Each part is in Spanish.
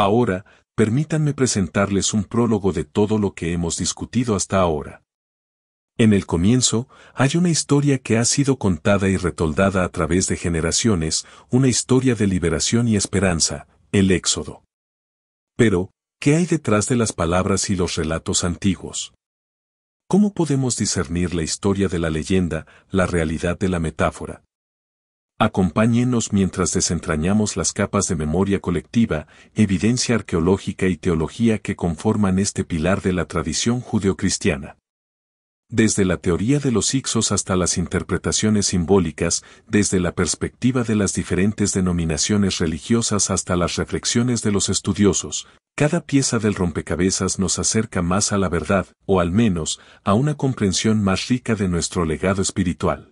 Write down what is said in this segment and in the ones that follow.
Ahora, permítanme presentarles un prólogo de todo lo que hemos discutido hasta ahora. En el comienzo, hay una historia que ha sido contada y retoldada a través de generaciones, una historia de liberación y esperanza, el Éxodo. Pero, ¿qué hay detrás de las palabras y los relatos antiguos? ¿Cómo podemos discernir la historia de la leyenda, la realidad de la metáfora? Acompáñenos mientras desentrañamos las capas de memoria colectiva, evidencia arqueológica y teología que conforman este pilar de la tradición judeocristiana. Desde la teoría de los Ixos hasta las interpretaciones simbólicas, desde la perspectiva de las diferentes denominaciones religiosas hasta las reflexiones de los estudiosos, cada pieza del rompecabezas nos acerca más a la verdad, o al menos, a una comprensión más rica de nuestro legado espiritual.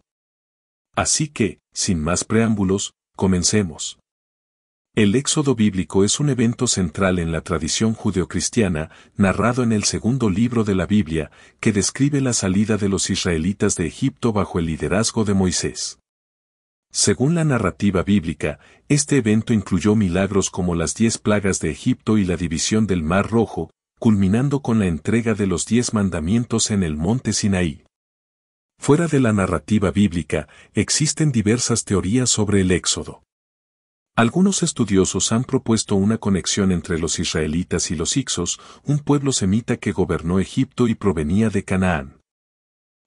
Así que, sin más preámbulos, comencemos. El éxodo bíblico es un evento central en la tradición judeocristiana, narrado en el segundo libro de la Biblia, que describe la salida de los israelitas de Egipto bajo el liderazgo de Moisés. Según la narrativa bíblica, este evento incluyó milagros como las diez plagas de Egipto y la división del Mar Rojo, culminando con la entrega de los diez mandamientos en el monte Sinaí. Fuera de la narrativa bíblica, existen diversas teorías sobre el Éxodo. Algunos estudiosos han propuesto una conexión entre los israelitas y los Ixos, un pueblo semita que gobernó Egipto y provenía de Canaán.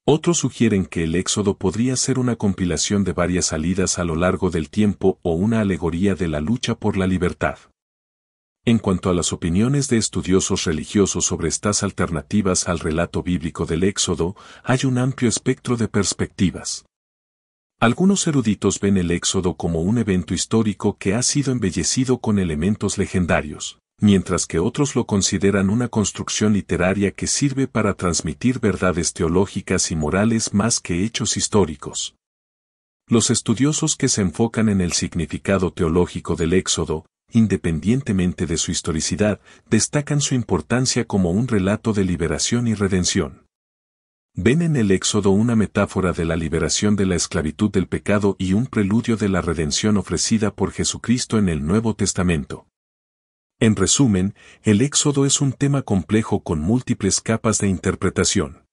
Otros sugieren que el Éxodo podría ser una compilación de varias salidas a lo largo del tiempo o una alegoría de la lucha por la libertad. En cuanto a las opiniones de estudiosos religiosos sobre estas alternativas al relato bíblico del Éxodo, hay un amplio espectro de perspectivas. Algunos eruditos ven el Éxodo como un evento histórico que ha sido embellecido con elementos legendarios, mientras que otros lo consideran una construcción literaria que sirve para transmitir verdades teológicas y morales más que hechos históricos. Los estudiosos que se enfocan en el significado teológico del Éxodo independientemente de su historicidad, destacan su importancia como un relato de liberación y redención. Ven en el Éxodo una metáfora de la liberación de la esclavitud del pecado y un preludio de la redención ofrecida por Jesucristo en el Nuevo Testamento. En resumen, el Éxodo es un tema complejo con múltiples capas de interpretación.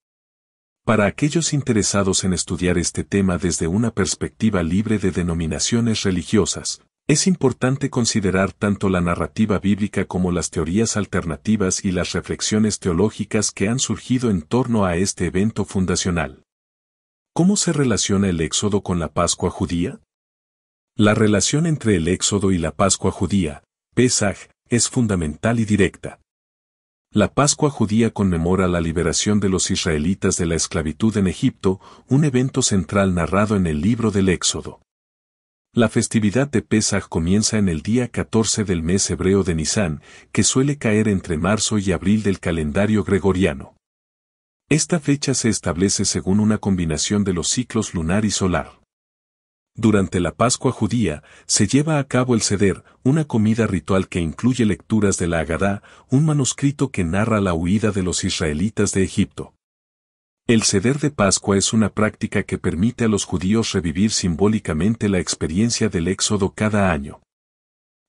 Para aquellos interesados en estudiar este tema desde una perspectiva libre de denominaciones religiosas, es importante considerar tanto la narrativa bíblica como las teorías alternativas y las reflexiones teológicas que han surgido en torno a este evento fundacional. ¿Cómo se relaciona el Éxodo con la Pascua judía? La relación entre el Éxodo y la Pascua judía, Pesaj, es fundamental y directa. La Pascua judía conmemora la liberación de los israelitas de la esclavitud en Egipto, un evento central narrado en el libro del Éxodo. La festividad de Pesaj comienza en el día 14 del mes hebreo de Nisan, que suele caer entre marzo y abril del calendario gregoriano. Esta fecha se establece según una combinación de los ciclos lunar y solar. Durante la Pascua judía, se lleva a cabo el ceder, una comida ritual que incluye lecturas de la Agadá, un manuscrito que narra la huida de los israelitas de Egipto. El ceder de Pascua es una práctica que permite a los judíos revivir simbólicamente la experiencia del Éxodo cada año.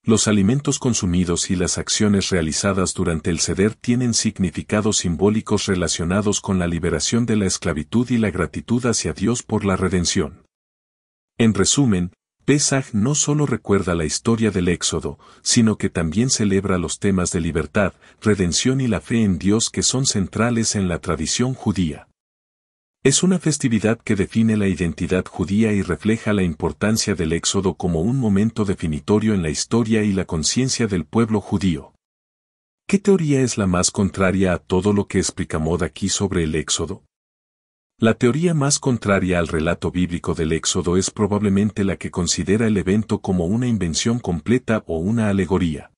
Los alimentos consumidos y las acciones realizadas durante el ceder tienen significados simbólicos relacionados con la liberación de la esclavitud y la gratitud hacia Dios por la redención. En resumen, Pesach no solo recuerda la historia del Éxodo, sino que también celebra los temas de libertad, redención y la fe en Dios que son centrales en la tradición judía. Es una festividad que define la identidad judía y refleja la importancia del Éxodo como un momento definitorio en la historia y la conciencia del pueblo judío. ¿Qué teoría es la más contraria a todo lo que explicamos aquí sobre el Éxodo? La teoría más contraria al relato bíblico del Éxodo es probablemente la que considera el evento como una invención completa o una alegoría.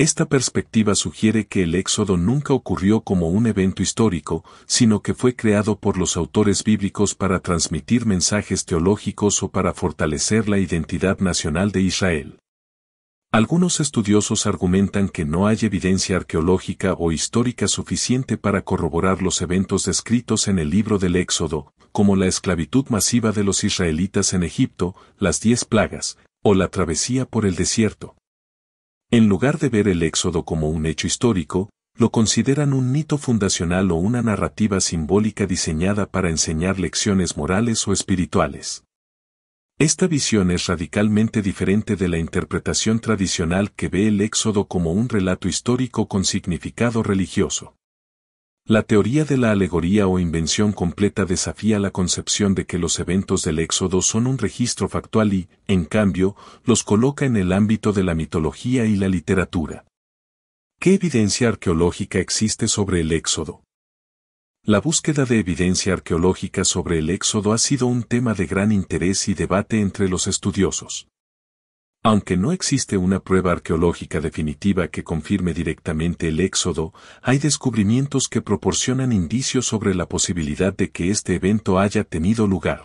Esta perspectiva sugiere que el éxodo nunca ocurrió como un evento histórico, sino que fue creado por los autores bíblicos para transmitir mensajes teológicos o para fortalecer la identidad nacional de Israel. Algunos estudiosos argumentan que no hay evidencia arqueológica o histórica suficiente para corroborar los eventos descritos en el libro del Éxodo, como la esclavitud masiva de los israelitas en Egipto, las diez plagas, o la travesía por el desierto en lugar de ver el Éxodo como un hecho histórico, lo consideran un mito fundacional o una narrativa simbólica diseñada para enseñar lecciones morales o espirituales. Esta visión es radicalmente diferente de la interpretación tradicional que ve el Éxodo como un relato histórico con significado religioso. La teoría de la alegoría o invención completa desafía la concepción de que los eventos del Éxodo son un registro factual y, en cambio, los coloca en el ámbito de la mitología y la literatura. ¿Qué evidencia arqueológica existe sobre el Éxodo? La búsqueda de evidencia arqueológica sobre el Éxodo ha sido un tema de gran interés y debate entre los estudiosos. Aunque no existe una prueba arqueológica definitiva que confirme directamente el éxodo, hay descubrimientos que proporcionan indicios sobre la posibilidad de que este evento haya tenido lugar.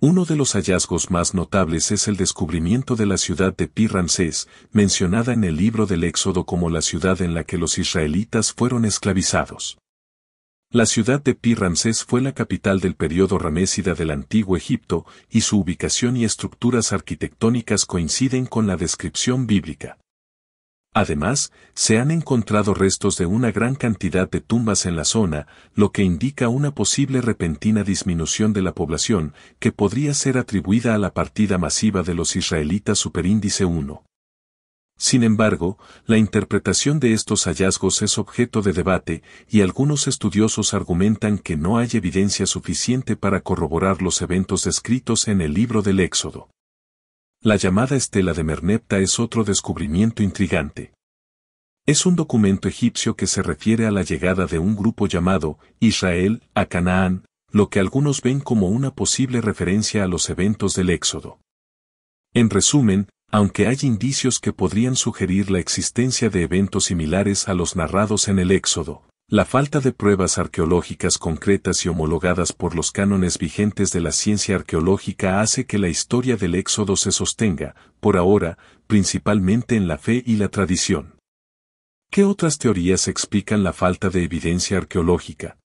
Uno de los hallazgos más notables es el descubrimiento de la ciudad de Pirrancés, mencionada en el libro del Éxodo como la ciudad en la que los israelitas fueron esclavizados. La ciudad de Pi Ramsés fue la capital del periodo ramésida del antiguo Egipto, y su ubicación y estructuras arquitectónicas coinciden con la descripción bíblica. Además, se han encontrado restos de una gran cantidad de tumbas en la zona, lo que indica una posible repentina disminución de la población, que podría ser atribuida a la partida masiva de los israelitas superíndice 1. Sin embargo, la interpretación de estos hallazgos es objeto de debate y algunos estudiosos argumentan que no hay evidencia suficiente para corroborar los eventos descritos en el libro del Éxodo. La llamada estela de Merneptah es otro descubrimiento intrigante. Es un documento egipcio que se refiere a la llegada de un grupo llamado Israel a Canaán, lo que algunos ven como una posible referencia a los eventos del Éxodo. En resumen, aunque hay indicios que podrían sugerir la existencia de eventos similares a los narrados en el Éxodo. La falta de pruebas arqueológicas concretas y homologadas por los cánones vigentes de la ciencia arqueológica hace que la historia del Éxodo se sostenga, por ahora, principalmente en la fe y la tradición. ¿Qué otras teorías explican la falta de evidencia arqueológica?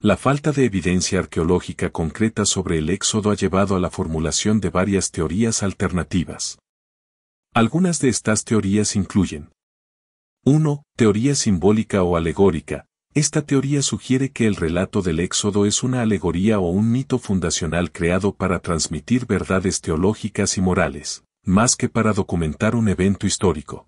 La falta de evidencia arqueológica concreta sobre el Éxodo ha llevado a la formulación de varias teorías alternativas. Algunas de estas teorías incluyen 1. Teoría simbólica o alegórica. Esta teoría sugiere que el relato del Éxodo es una alegoría o un mito fundacional creado para transmitir verdades teológicas y morales, más que para documentar un evento histórico.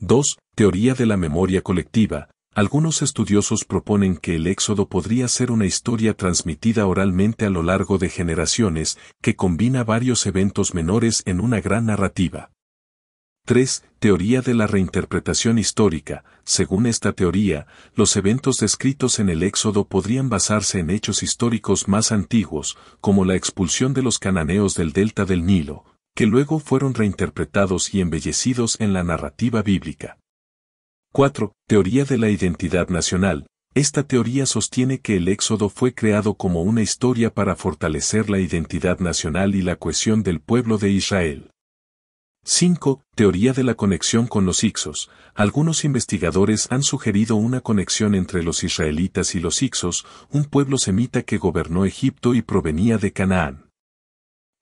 2. Teoría de la memoria colectiva. Algunos estudiosos proponen que el Éxodo podría ser una historia transmitida oralmente a lo largo de generaciones, que combina varios eventos menores en una gran narrativa. 3. Teoría de la reinterpretación histórica. Según esta teoría, los eventos descritos en el Éxodo podrían basarse en hechos históricos más antiguos, como la expulsión de los cananeos del delta del Nilo, que luego fueron reinterpretados y embellecidos en la narrativa bíblica. 4. Teoría de la identidad nacional. Esta teoría sostiene que el Éxodo fue creado como una historia para fortalecer la identidad nacional y la cohesión del pueblo de Israel. 5. Teoría de la conexión con los Ixos. Algunos investigadores han sugerido una conexión entre los israelitas y los Ixos, un pueblo semita que gobernó Egipto y provenía de Canaán.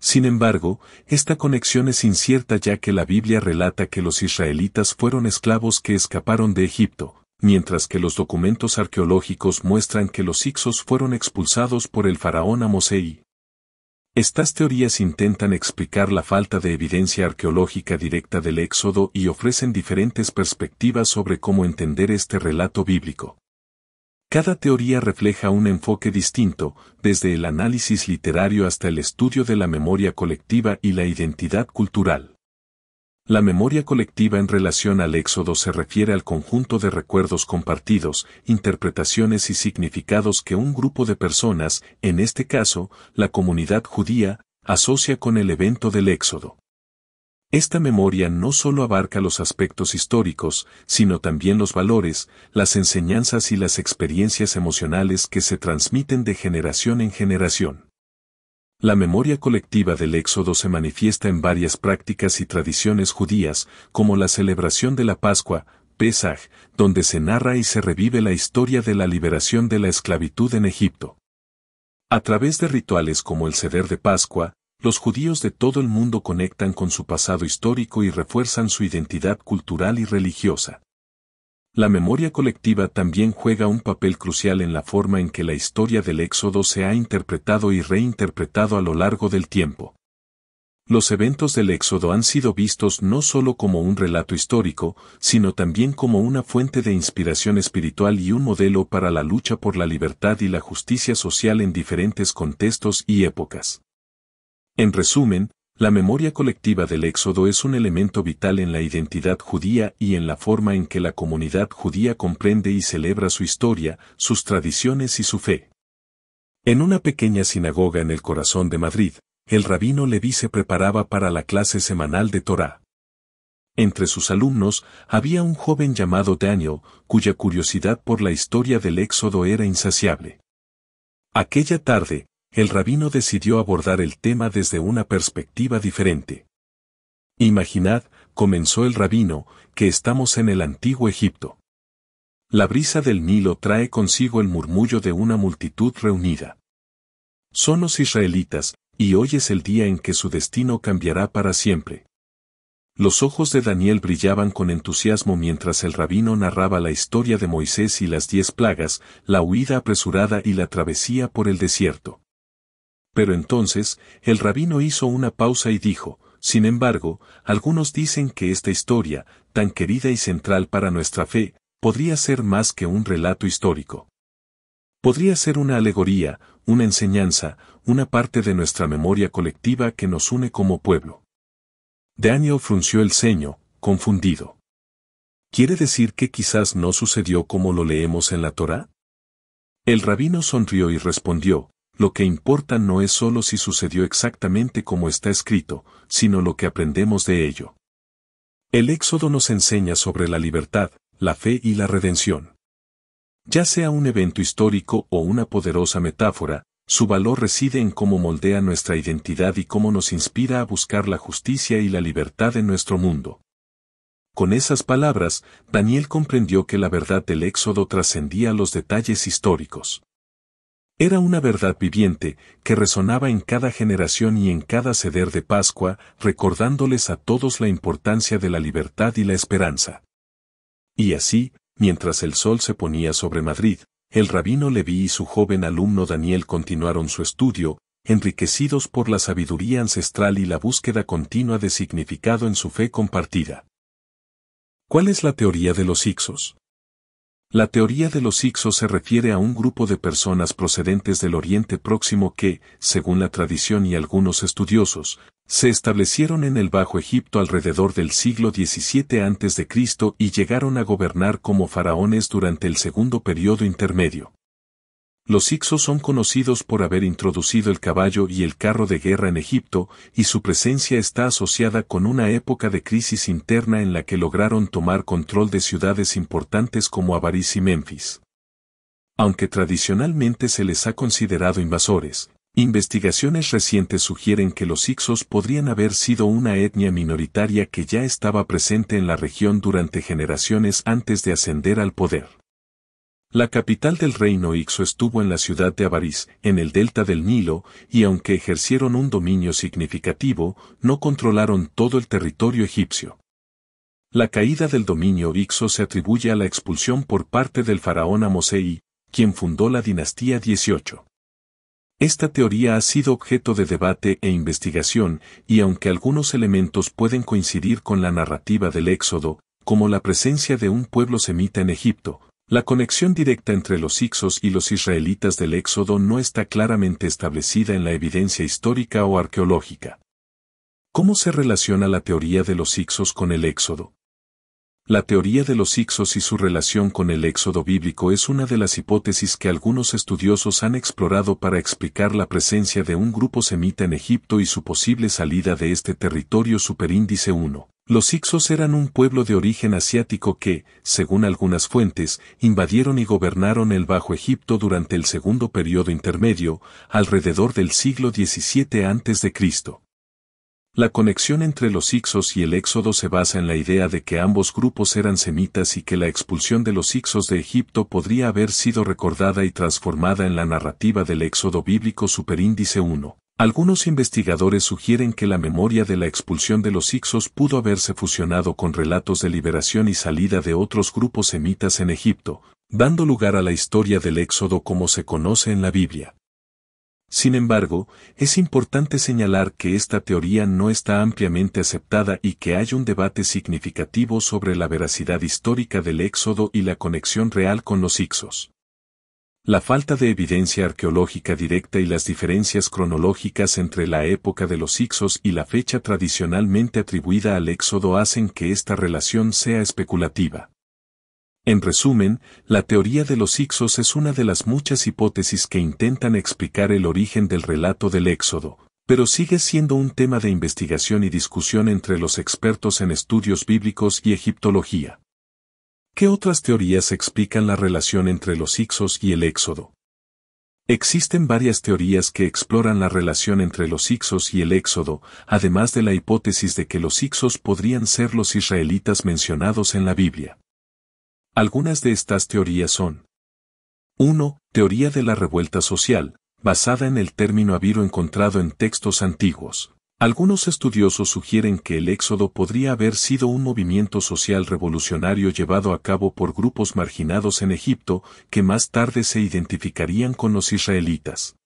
Sin embargo, esta conexión es incierta ya que la Biblia relata que los israelitas fueron esclavos que escaparon de Egipto, mientras que los documentos arqueológicos muestran que los Ixos fueron expulsados por el faraón Amoseí. Estas teorías intentan explicar la falta de evidencia arqueológica directa del Éxodo y ofrecen diferentes perspectivas sobre cómo entender este relato bíblico. Cada teoría refleja un enfoque distinto, desde el análisis literario hasta el estudio de la memoria colectiva y la identidad cultural. La memoria colectiva en relación al éxodo se refiere al conjunto de recuerdos compartidos, interpretaciones y significados que un grupo de personas, en este caso, la comunidad judía, asocia con el evento del éxodo. Esta memoria no solo abarca los aspectos históricos, sino también los valores, las enseñanzas y las experiencias emocionales que se transmiten de generación en generación. La memoria colectiva del Éxodo se manifiesta en varias prácticas y tradiciones judías, como la celebración de la Pascua, Pesaj, donde se narra y se revive la historia de la liberación de la esclavitud en Egipto. A través de rituales como el ceder de Pascua, los judíos de todo el mundo conectan con su pasado histórico y refuerzan su identidad cultural y religiosa. La memoria colectiva también juega un papel crucial en la forma en que la historia del Éxodo se ha interpretado y reinterpretado a lo largo del tiempo. Los eventos del Éxodo han sido vistos no solo como un relato histórico, sino también como una fuente de inspiración espiritual y un modelo para la lucha por la libertad y la justicia social en diferentes contextos y épocas. En resumen, la memoria colectiva del Éxodo es un elemento vital en la identidad judía y en la forma en que la comunidad judía comprende y celebra su historia, sus tradiciones y su fe. En una pequeña sinagoga en el corazón de Madrid, el rabino Levi se preparaba para la clase semanal de Torá. Entre sus alumnos había un joven llamado Daniel, cuya curiosidad por la historia del Éxodo era insaciable. Aquella tarde, el rabino decidió abordar el tema desde una perspectiva diferente. Imaginad, comenzó el rabino, que estamos en el antiguo Egipto. La brisa del Nilo trae consigo el murmullo de una multitud reunida. Son los israelitas, y hoy es el día en que su destino cambiará para siempre. Los ojos de Daniel brillaban con entusiasmo mientras el rabino narraba la historia de Moisés y las diez plagas, la huida apresurada y la travesía por el desierto. Pero entonces, el rabino hizo una pausa y dijo, sin embargo, algunos dicen que esta historia, tan querida y central para nuestra fe, podría ser más que un relato histórico. Podría ser una alegoría, una enseñanza, una parte de nuestra memoria colectiva que nos une como pueblo. Daniel frunció el ceño, confundido. ¿Quiere decir que quizás no sucedió como lo leemos en la Torá? El rabino sonrió y respondió, lo que importa no es solo si sucedió exactamente como está escrito, sino lo que aprendemos de ello. El Éxodo nos enseña sobre la libertad, la fe y la redención. Ya sea un evento histórico o una poderosa metáfora, su valor reside en cómo moldea nuestra identidad y cómo nos inspira a buscar la justicia y la libertad en nuestro mundo. Con esas palabras, Daniel comprendió que la verdad del Éxodo trascendía los detalles históricos. Era una verdad viviente que resonaba en cada generación y en cada ceder de Pascua, recordándoles a todos la importancia de la libertad y la esperanza. Y así, mientras el sol se ponía sobre Madrid, el rabino Levi y su joven alumno Daniel continuaron su estudio, enriquecidos por la sabiduría ancestral y la búsqueda continua de significado en su fe compartida. ¿Cuál es la teoría de los Ixos? La teoría de los Ixos se refiere a un grupo de personas procedentes del Oriente Próximo que, según la tradición y algunos estudiosos, se establecieron en el Bajo Egipto alrededor del siglo XVII a.C. y llegaron a gobernar como faraones durante el segundo periodo intermedio. Los Hicsos son conocidos por haber introducido el caballo y el carro de guerra en Egipto, y su presencia está asociada con una época de crisis interna en la que lograron tomar control de ciudades importantes como Avaris y Memphis. Aunque tradicionalmente se les ha considerado invasores, investigaciones recientes sugieren que los Hicsos podrían haber sido una etnia minoritaria que ya estaba presente en la región durante generaciones antes de ascender al poder. La capital del reino Ixo estuvo en la ciudad de Avaris, en el delta del Nilo, y aunque ejercieron un dominio significativo, no controlaron todo el territorio egipcio. La caída del dominio Ixo se atribuye a la expulsión por parte del faraón Amosei, quien fundó la dinastía 18. Esta teoría ha sido objeto de debate e investigación, y aunque algunos elementos pueden coincidir con la narrativa del Éxodo, como la presencia de un pueblo semita en Egipto, la conexión directa entre los Ixos y los israelitas del Éxodo no está claramente establecida en la evidencia histórica o arqueológica. ¿Cómo se relaciona la teoría de los Ixos con el Éxodo? La teoría de los Ixos y su relación con el Éxodo bíblico es una de las hipótesis que algunos estudiosos han explorado para explicar la presencia de un grupo semita en Egipto y su posible salida de este territorio superíndice 1. Los Ixos eran un pueblo de origen asiático que, según algunas fuentes, invadieron y gobernaron el Bajo Egipto durante el segundo periodo intermedio, alrededor del siglo XVII a.C. La conexión entre los Ixos y el Éxodo se basa en la idea de que ambos grupos eran semitas y que la expulsión de los Ixos de Egipto podría haber sido recordada y transformada en la narrativa del Éxodo bíblico Superíndice 1. Algunos investigadores sugieren que la memoria de la expulsión de los Ixos pudo haberse fusionado con relatos de liberación y salida de otros grupos semitas en Egipto, dando lugar a la historia del Éxodo como se conoce en la Biblia. Sin embargo, es importante señalar que esta teoría no está ampliamente aceptada y que hay un debate significativo sobre la veracidad histórica del Éxodo y la conexión real con los Ixos. La falta de evidencia arqueológica directa y las diferencias cronológicas entre la época de los Ixos y la fecha tradicionalmente atribuida al Éxodo hacen que esta relación sea especulativa. En resumen, la teoría de los Ixos es una de las muchas hipótesis que intentan explicar el origen del relato del Éxodo, pero sigue siendo un tema de investigación y discusión entre los expertos en estudios bíblicos y egiptología. ¿Qué otras teorías explican la relación entre los Ixos y el Éxodo? Existen varias teorías que exploran la relación entre los Ixos y el Éxodo, además de la hipótesis de que los Ixos podrían ser los israelitas mencionados en la Biblia. Algunas de estas teorías son 1. Teoría de la revuelta social, basada en el término aviro encontrado en textos antiguos. Algunos estudiosos sugieren que el éxodo podría haber sido un movimiento social revolucionario llevado a cabo por grupos marginados en Egipto que más tarde se identificarían con los israelitas.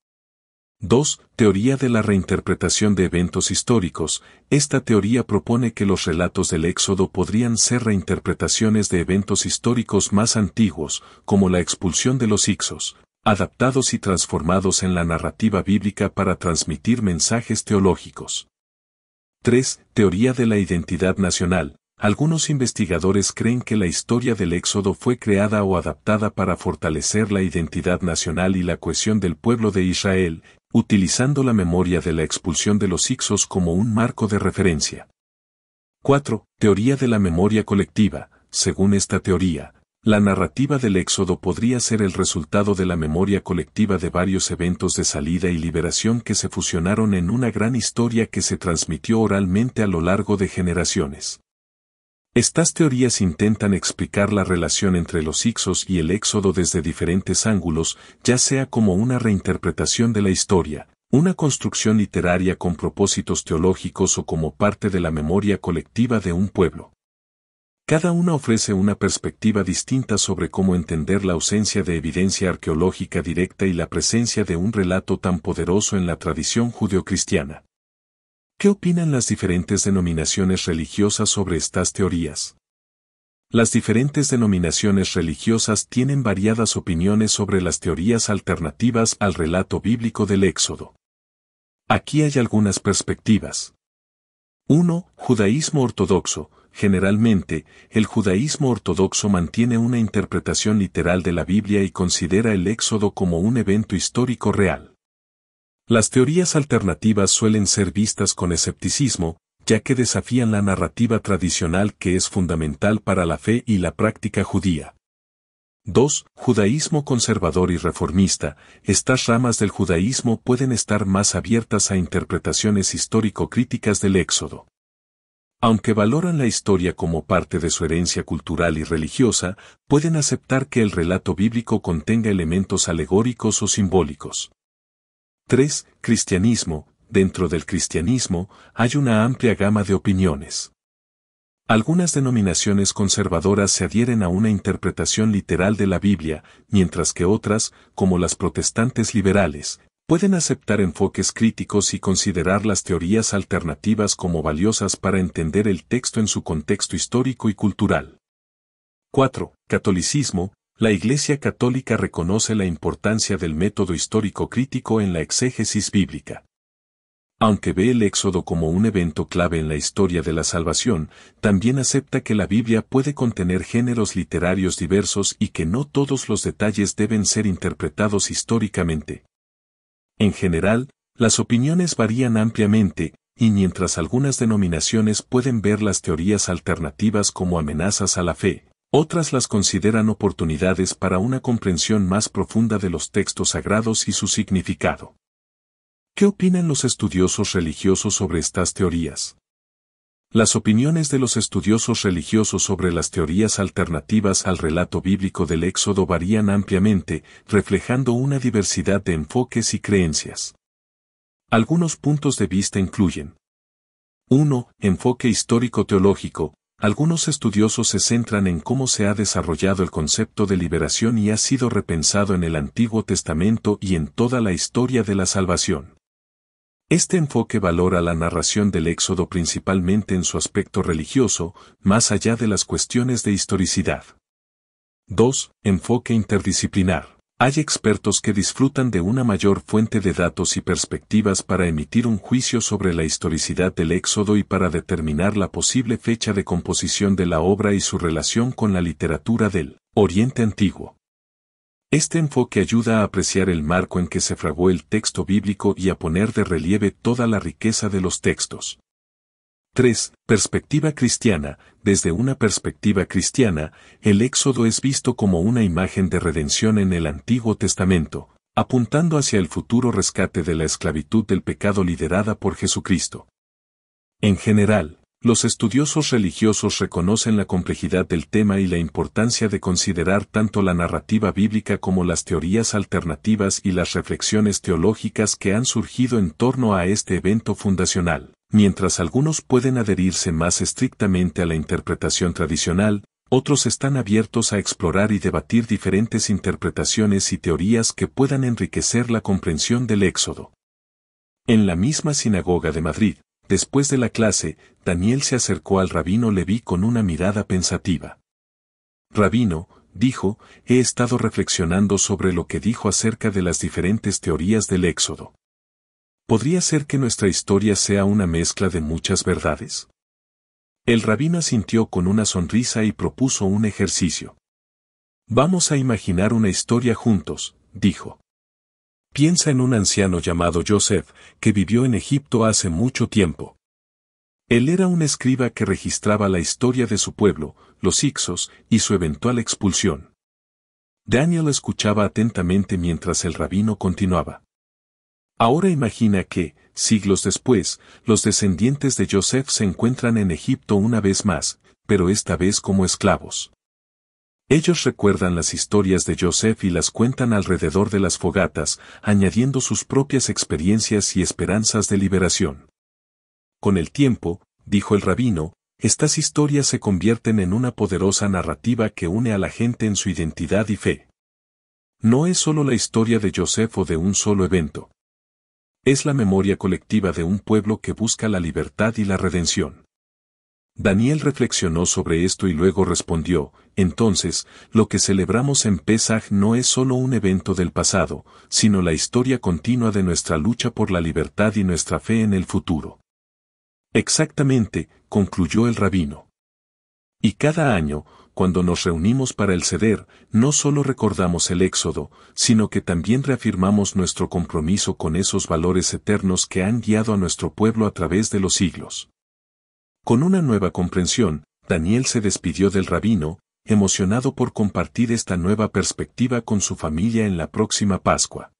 2. Teoría de la reinterpretación de eventos históricos. Esta teoría propone que los relatos del Éxodo podrían ser reinterpretaciones de eventos históricos más antiguos, como la expulsión de los Ixos, adaptados y transformados en la narrativa bíblica para transmitir mensajes teológicos. 3. Teoría de la identidad nacional. Algunos investigadores creen que la historia del Éxodo fue creada o adaptada para fortalecer la identidad nacional y la cohesión del pueblo de Israel, utilizando la memoria de la expulsión de los Ixos como un marco de referencia. 4. Teoría de la memoria colectiva. Según esta teoría, la narrativa del Éxodo podría ser el resultado de la memoria colectiva de varios eventos de salida y liberación que se fusionaron en una gran historia que se transmitió oralmente a lo largo de generaciones. Estas teorías intentan explicar la relación entre los Ixos y el Éxodo desde diferentes ángulos, ya sea como una reinterpretación de la historia, una construcción literaria con propósitos teológicos o como parte de la memoria colectiva de un pueblo. Cada una ofrece una perspectiva distinta sobre cómo entender la ausencia de evidencia arqueológica directa y la presencia de un relato tan poderoso en la tradición judeocristiana. ¿Qué opinan las diferentes denominaciones religiosas sobre estas teorías? Las diferentes denominaciones religiosas tienen variadas opiniones sobre las teorías alternativas al relato bíblico del Éxodo. Aquí hay algunas perspectivas. 1. Judaísmo ortodoxo, Generalmente, el judaísmo ortodoxo mantiene una interpretación literal de la Biblia y considera el éxodo como un evento histórico real. Las teorías alternativas suelen ser vistas con escepticismo, ya que desafían la narrativa tradicional que es fundamental para la fe y la práctica judía. 2. Judaísmo conservador y reformista. Estas ramas del judaísmo pueden estar más abiertas a interpretaciones histórico-críticas del Éxodo. Aunque valoran la historia como parte de su herencia cultural y religiosa, pueden aceptar que el relato bíblico contenga elementos alegóricos o simbólicos. 3. Cristianismo. Dentro del cristianismo hay una amplia gama de opiniones. Algunas denominaciones conservadoras se adhieren a una interpretación literal de la Biblia, mientras que otras, como las protestantes liberales, pueden aceptar enfoques críticos y considerar las teorías alternativas como valiosas para entender el texto en su contexto histórico y cultural. 4. Catolicismo. La Iglesia Católica reconoce la importancia del método histórico crítico en la exégesis bíblica. Aunque ve el Éxodo como un evento clave en la historia de la salvación, también acepta que la Biblia puede contener géneros literarios diversos y que no todos los detalles deben ser interpretados históricamente. En general, las opiniones varían ampliamente, y mientras algunas denominaciones pueden ver las teorías alternativas como amenazas a la fe, otras las consideran oportunidades para una comprensión más profunda de los textos sagrados y su significado. ¿Qué opinan los estudiosos religiosos sobre estas teorías? Las opiniones de los estudiosos religiosos sobre las teorías alternativas al relato bíblico del Éxodo varían ampliamente, reflejando una diversidad de enfoques y creencias. Algunos puntos de vista incluyen 1. Enfoque histórico-teológico. Algunos estudiosos se centran en cómo se ha desarrollado el concepto de liberación y ha sido repensado en el Antiguo Testamento y en toda la historia de la salvación. Este enfoque valora la narración del Éxodo principalmente en su aspecto religioso, más allá de las cuestiones de historicidad. 2. Enfoque interdisciplinar. Hay expertos que disfrutan de una mayor fuente de datos y perspectivas para emitir un juicio sobre la historicidad del Éxodo y para determinar la posible fecha de composición de la obra y su relación con la literatura del Oriente Antiguo. Este enfoque ayuda a apreciar el marco en que se fragó el texto bíblico y a poner de relieve toda la riqueza de los textos. 3. Perspectiva cristiana. Desde una perspectiva cristiana, el Éxodo es visto como una imagen de redención en el Antiguo Testamento, apuntando hacia el futuro rescate de la esclavitud del pecado liderada por Jesucristo. En general, los estudiosos religiosos reconocen la complejidad del tema y la importancia de considerar tanto la narrativa bíblica como las teorías alternativas y las reflexiones teológicas que han surgido en torno a este evento fundacional. Mientras algunos pueden adherirse más estrictamente a la interpretación tradicional, otros están abiertos a explorar y debatir diferentes interpretaciones y teorías que puedan enriquecer la comprensión del Éxodo. En la misma sinagoga de Madrid, Después de la clase, Daniel se acercó al rabino Levi con una mirada pensativa. Rabino, dijo, he estado reflexionando sobre lo que dijo acerca de las diferentes teorías del Éxodo. ¿Podría ser que nuestra historia sea una mezcla de muchas verdades? El rabino asintió con una sonrisa y propuso un ejercicio. Vamos a imaginar una historia juntos, dijo. Piensa en un anciano llamado Joseph, que vivió en Egipto hace mucho tiempo. Él era un escriba que registraba la historia de su pueblo, los Ixos, y su eventual expulsión. Daniel escuchaba atentamente mientras el rabino continuaba. Ahora imagina que, siglos después, los descendientes de Joseph se encuentran en Egipto una vez más, pero esta vez como esclavos. Ellos recuerdan las historias de Joseph y las cuentan alrededor de las fogatas, añadiendo sus propias experiencias y esperanzas de liberación. Con el tiempo, dijo el rabino, estas historias se convierten en una poderosa narrativa que une a la gente en su identidad y fe. No es solo la historia de Joseph o de un solo evento. Es la memoria colectiva de un pueblo que busca la libertad y la redención. Daniel reflexionó sobre esto y luego respondió, entonces, lo que celebramos en Pesaj no es solo un evento del pasado, sino la historia continua de nuestra lucha por la libertad y nuestra fe en el futuro. Exactamente, concluyó el rabino. Y cada año, cuando nos reunimos para el ceder, no solo recordamos el éxodo, sino que también reafirmamos nuestro compromiso con esos valores eternos que han guiado a nuestro pueblo a través de los siglos. Con una nueva comprensión, Daniel se despidió del rabino, emocionado por compartir esta nueva perspectiva con su familia en la próxima Pascua.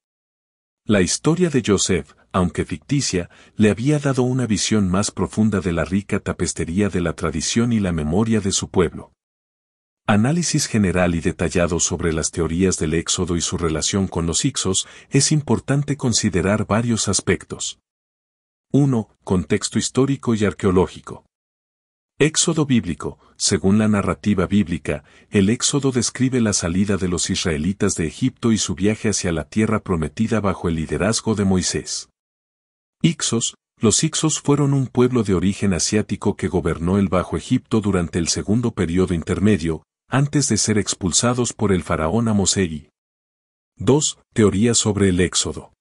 La historia de Joseph, aunque ficticia, le había dado una visión más profunda de la rica tapestería de la tradición y la memoria de su pueblo. Análisis general y detallado sobre las teorías del éxodo y su relación con los Ixos, es importante considerar varios aspectos. 1. Contexto histórico y arqueológico. Éxodo bíblico. Según la narrativa bíblica, el Éxodo describe la salida de los israelitas de Egipto y su viaje hacia la tierra prometida bajo el liderazgo de Moisés. Ixos, los Ixos fueron un pueblo de origen asiático que gobernó el Bajo Egipto durante el segundo periodo intermedio, antes de ser expulsados por el faraón Amosei. 2. Teoría sobre el Éxodo.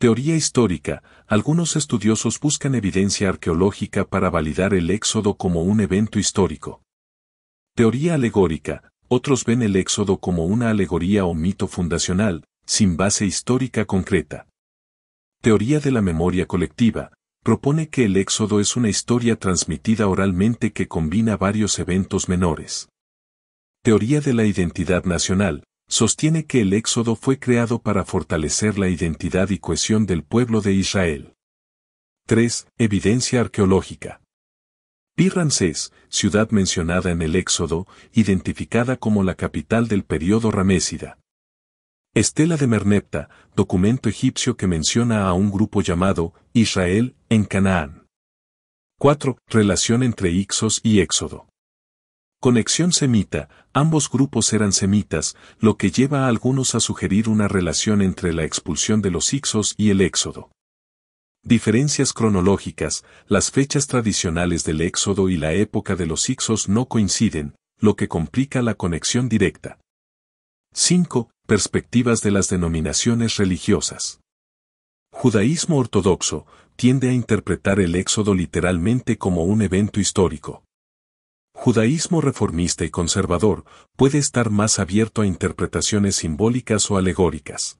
Teoría histórica. Algunos estudiosos buscan evidencia arqueológica para validar el éxodo como un evento histórico. Teoría alegórica. Otros ven el éxodo como una alegoría o mito fundacional, sin base histórica concreta. Teoría de la memoria colectiva. Propone que el éxodo es una historia transmitida oralmente que combina varios eventos menores. Teoría de la identidad nacional sostiene que el Éxodo fue creado para fortalecer la identidad y cohesión del pueblo de Israel. 3. Evidencia arqueológica. Pi ciudad mencionada en el Éxodo, identificada como la capital del período ramésida. Estela de Mernepta, documento egipcio que menciona a un grupo llamado Israel en Canaán. 4. Relación entre Ixos y Éxodo. Conexión semita, ambos grupos eran semitas, lo que lleva a algunos a sugerir una relación entre la expulsión de los Ixos y el Éxodo. Diferencias cronológicas, las fechas tradicionales del Éxodo y la época de los Ixos no coinciden, lo que complica la conexión directa. 5. Perspectivas de las denominaciones religiosas. Judaísmo ortodoxo tiende a interpretar el Éxodo literalmente como un evento histórico judaísmo reformista y conservador, puede estar más abierto a interpretaciones simbólicas o alegóricas.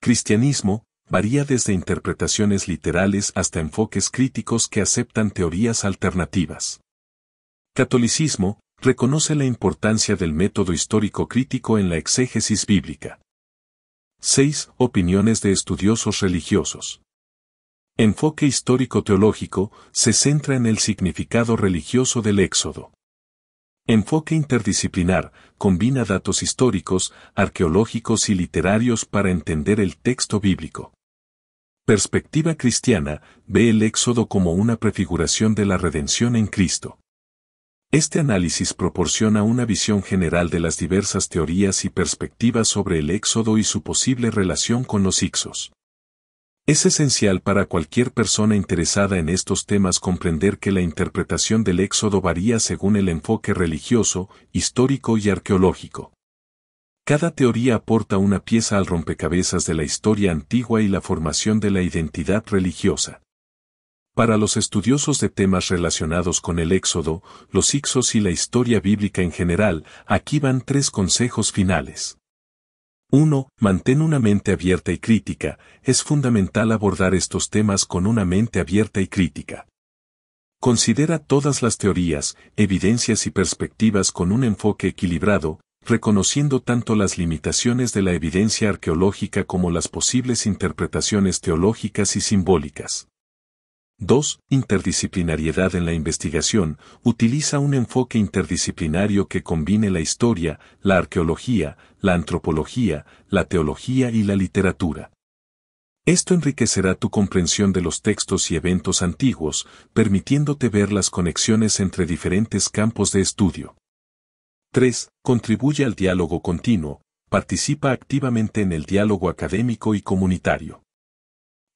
Cristianismo, varía desde interpretaciones literales hasta enfoques críticos que aceptan teorías alternativas. Catolicismo, reconoce la importancia del método histórico crítico en la exégesis bíblica. 6. Opiniones de estudiosos religiosos enfoque histórico-teológico, se centra en el significado religioso del Éxodo. Enfoque interdisciplinar, combina datos históricos, arqueológicos y literarios para entender el texto bíblico. Perspectiva cristiana, ve el Éxodo como una prefiguración de la redención en Cristo. Este análisis proporciona una visión general de las diversas teorías y perspectivas sobre el Éxodo y su posible relación con los Ixos. Es esencial para cualquier persona interesada en estos temas comprender que la interpretación del Éxodo varía según el enfoque religioso, histórico y arqueológico. Cada teoría aporta una pieza al rompecabezas de la historia antigua y la formación de la identidad religiosa. Para los estudiosos de temas relacionados con el Éxodo, los Ixos y la historia bíblica en general, aquí van tres consejos finales. 1. Mantén una mente abierta y crítica. Es fundamental abordar estos temas con una mente abierta y crítica. Considera todas las teorías, evidencias y perspectivas con un enfoque equilibrado, reconociendo tanto las limitaciones de la evidencia arqueológica como las posibles interpretaciones teológicas y simbólicas. 2. Interdisciplinariedad en la investigación. Utiliza un enfoque interdisciplinario que combine la historia, la arqueología, la antropología, la teología y la literatura. Esto enriquecerá tu comprensión de los textos y eventos antiguos, permitiéndote ver las conexiones entre diferentes campos de estudio. 3. Contribuye al diálogo continuo. Participa activamente en el diálogo académico y comunitario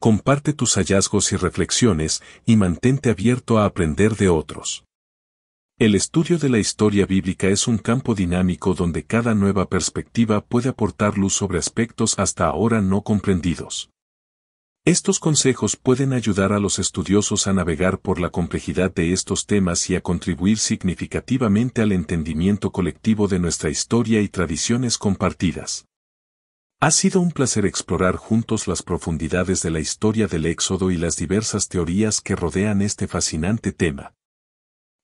comparte tus hallazgos y reflexiones y mantente abierto a aprender de otros. El estudio de la historia bíblica es un campo dinámico donde cada nueva perspectiva puede aportar luz sobre aspectos hasta ahora no comprendidos. Estos consejos pueden ayudar a los estudiosos a navegar por la complejidad de estos temas y a contribuir significativamente al entendimiento colectivo de nuestra historia y tradiciones compartidas. Ha sido un placer explorar juntos las profundidades de la historia del Éxodo y las diversas teorías que rodean este fascinante tema.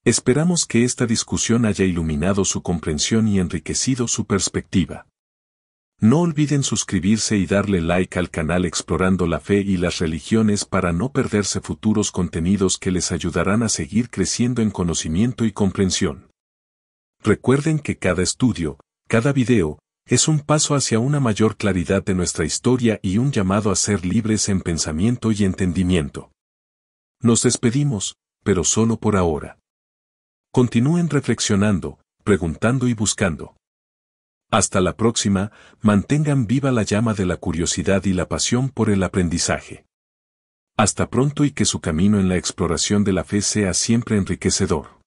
Esperamos que esta discusión haya iluminado su comprensión y enriquecido su perspectiva. No olviden suscribirse y darle like al canal Explorando la Fe y las Religiones para no perderse futuros contenidos que les ayudarán a seguir creciendo en conocimiento y comprensión. Recuerden que cada estudio, cada video, es un paso hacia una mayor claridad de nuestra historia y un llamado a ser libres en pensamiento y entendimiento. Nos despedimos, pero solo por ahora. Continúen reflexionando, preguntando y buscando. Hasta la próxima, mantengan viva la llama de la curiosidad y la pasión por el aprendizaje. Hasta pronto y que su camino en la exploración de la fe sea siempre enriquecedor.